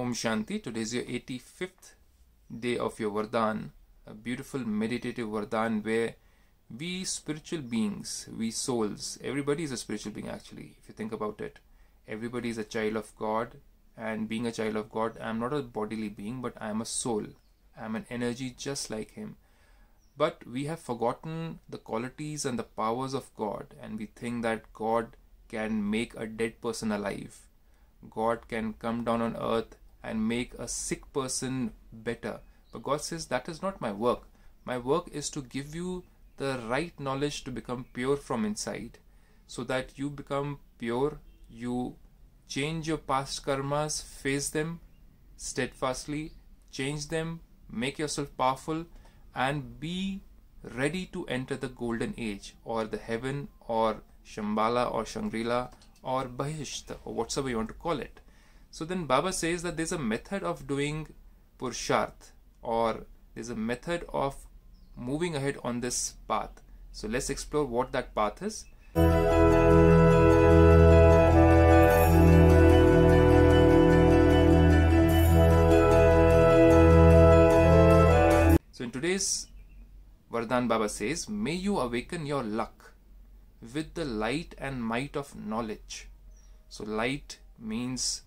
Om Shanti. Today is your 85th day of your Vardhan, a beautiful meditative Vardhan where we spiritual beings, we souls, everybody is a spiritual being actually, if you think about it. Everybody is a child of God, and being a child of God, I am not a bodily being, but I am a soul. I am an energy just like Him. But we have forgotten the qualities and the powers of God, and we think that God can make a dead person alive. God can come down on earth and make a sick person better. But God says, That is not my work. My work is to give you the right knowledge to become pure from inside so that you become pure, you change your past karmas, face them steadfastly, change them, make yourself powerful, and be ready to enter the golden age or the heaven or Shambhala or Shangri La or Bahishta or whatever you want to call it. So then Baba says that there's a method of doing Purusharth or there's a method of moving ahead on this path. So let's explore what that path is. So in today's Vardhan Baba says, May you awaken your luck with the light and might of knowledge. So light means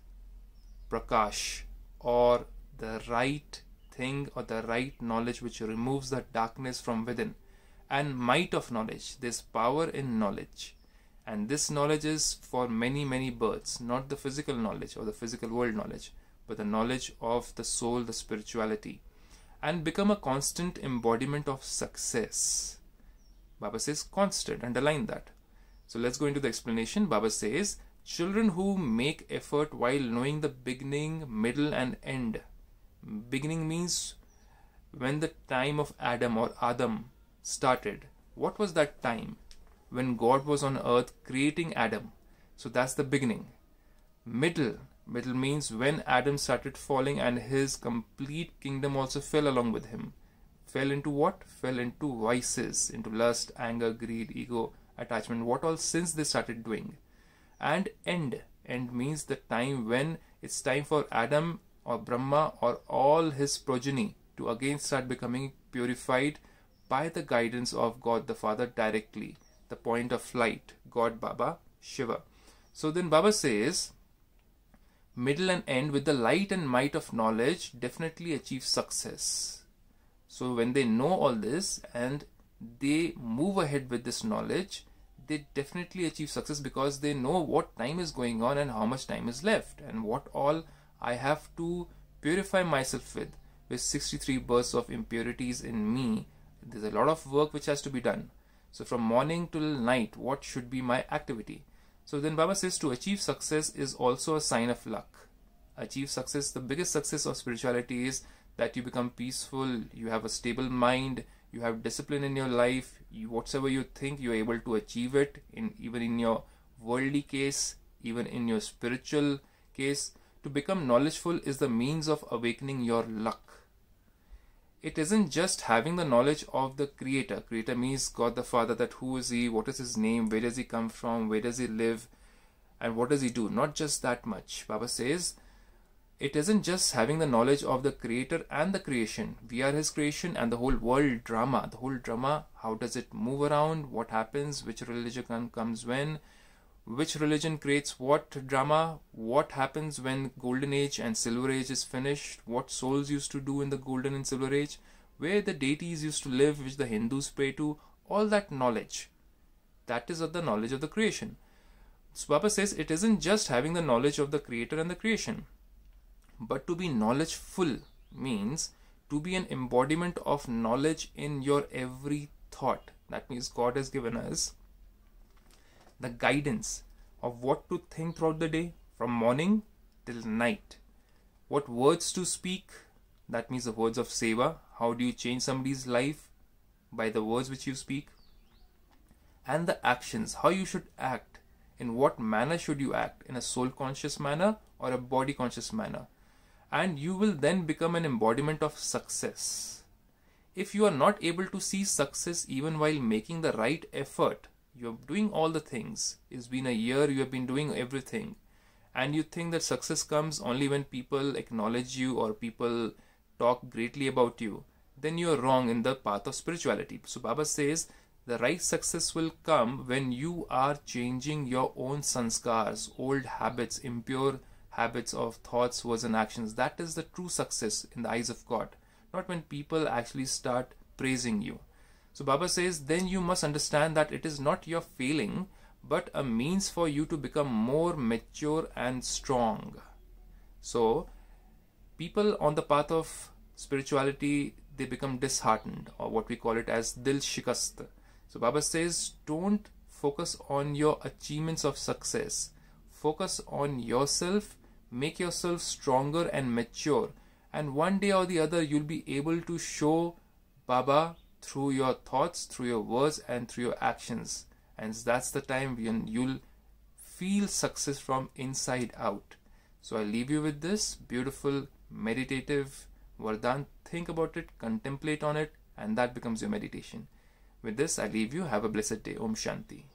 prakash or the right thing or the right knowledge which removes the darkness from within and might of knowledge this power in knowledge and this knowledge is for many many births not the physical knowledge or the physical world knowledge but the knowledge of the soul the spirituality and become a constant embodiment of success baba says constant underline that so let's go into the explanation baba says Children who make effort while knowing the beginning, middle, and end. Beginning means when the time of Adam or Adam started. What was that time? When God was on earth creating Adam. So that's the beginning. Middle. Middle means when Adam started falling and his complete kingdom also fell along with him. Fell into what? Fell into vices, into lust, anger, greed, ego, attachment, what all sins they started doing and end. End means the time when it's time for Adam or Brahma or all his progeny to again start becoming purified by the guidance of God the Father directly, the point of light, God Baba Shiva. So then Baba says, middle and end with the light and might of knowledge definitely achieve success. So when they know all this and they move ahead with this knowledge, they definitely achieve success because they know what time is going on and how much time is left and what all I have to purify myself with with 63 bursts of impurities in me there's a lot of work which has to be done so from morning till night what should be my activity so then baba says to achieve success is also a sign of luck achieve success the biggest success of spirituality is that you become peaceful you have a stable mind you have discipline in your life you, whatever you think you're able to achieve it in even in your worldly case even in your spiritual case to become knowledgeful is the means of awakening your luck it isn't just having the knowledge of the creator creator means god the father that who is he what is his name where does he come from where does he live and what does he do not just that much baba says it isn't just having the knowledge of the creator and the creation we are his creation and the whole world drama the whole drama how does it move around what happens which religion comes when which religion creates what drama what happens when golden age and silver age is finished what souls used to do in the golden and silver age where the deities used to live which the hindus pray to all that knowledge that is of the knowledge of the creation so says it isn't just having the knowledge of the creator and the creation but to be knowledgeful means to be an embodiment of knowledge in your every thought. That means God has given us the guidance of what to think throughout the day from morning till night. What words to speak, that means the words of seva. How do you change somebody's life? By the words which you speak. And the actions, how you should act. In what manner should you act? In a soul conscious manner or a body conscious manner? and you will then become an embodiment of success. If you are not able to see success even while making the right effort, you're doing all the things, it's been a year, you have been doing everything, and you think that success comes only when people acknowledge you or people talk greatly about you, then you are wrong in the path of spirituality. So, Baba says the right success will come when you are changing your own sanskars, old habits, impure habits of thoughts, words, and actions. That is the true success in the eyes of God, not when people actually start praising you. So Baba says, then you must understand that it is not your failing, but a means for you to become more mature and strong. So people on the path of spirituality, they become disheartened, or what we call it as dil shikast. So Baba says, don't focus on your achievements of success. Focus on yourself make yourself stronger and mature and one day or the other you'll be able to show baba through your thoughts through your words and through your actions and that's the time when you'll feel success from inside out so i leave you with this beautiful meditative vardhan think about it contemplate on it and that becomes your meditation with this i leave you have a blessed day om shanti